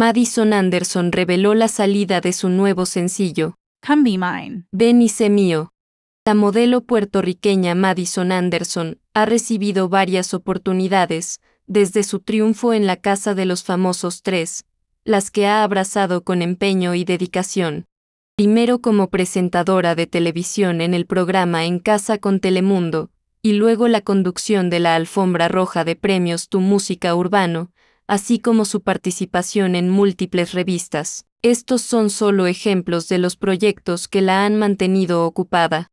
Madison Anderson reveló la salida de su nuevo sencillo, Come Be Mine. Ven y sé mío. La modelo puertorriqueña Madison Anderson ha recibido varias oportunidades, desde su triunfo en la Casa de los Famosos tres, las que ha abrazado con empeño y dedicación. Primero como presentadora de televisión en el programa En Casa con Telemundo, y luego la conducción de la alfombra roja de premios Tu Música Urbano, así como su participación en múltiples revistas. Estos son solo ejemplos de los proyectos que la han mantenido ocupada.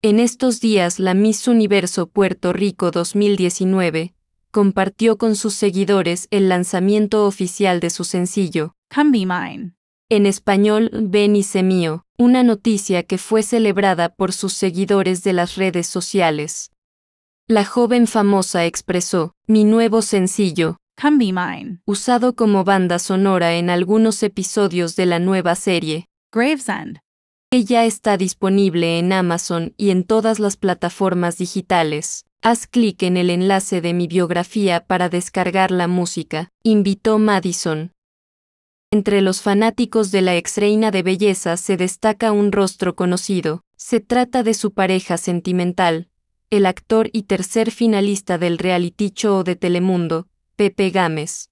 En estos días la Miss Universo Puerto Rico 2019 compartió con sus seguidores el lanzamiento oficial de su sencillo, Come Be Mine. En español, Ven y sé mío, una noticia que fue celebrada por sus seguidores de las redes sociales. La joven famosa expresó, Mi nuevo sencillo, Come Be Mine, usado como banda sonora en algunos episodios de la nueva serie Gravesend, que ya está disponible en Amazon y en todas las plataformas digitales. Haz clic en el enlace de mi biografía para descargar la música, invitó Madison. Entre los fanáticos de la reina de belleza se destaca un rostro conocido, se trata de su pareja sentimental, el actor y tercer finalista del reality show de Telemundo, Pepe Gámez.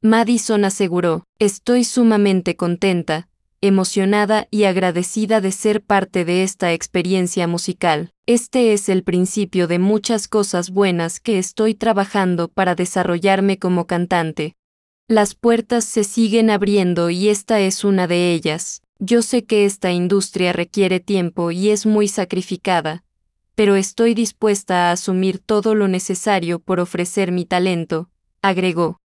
Madison aseguró, estoy sumamente contenta, emocionada y agradecida de ser parte de esta experiencia musical. Este es el principio de muchas cosas buenas que estoy trabajando para desarrollarme como cantante. Las puertas se siguen abriendo y esta es una de ellas. Yo sé que esta industria requiere tiempo y es muy sacrificada, pero estoy dispuesta a asumir todo lo necesario por ofrecer mi talento, agregó.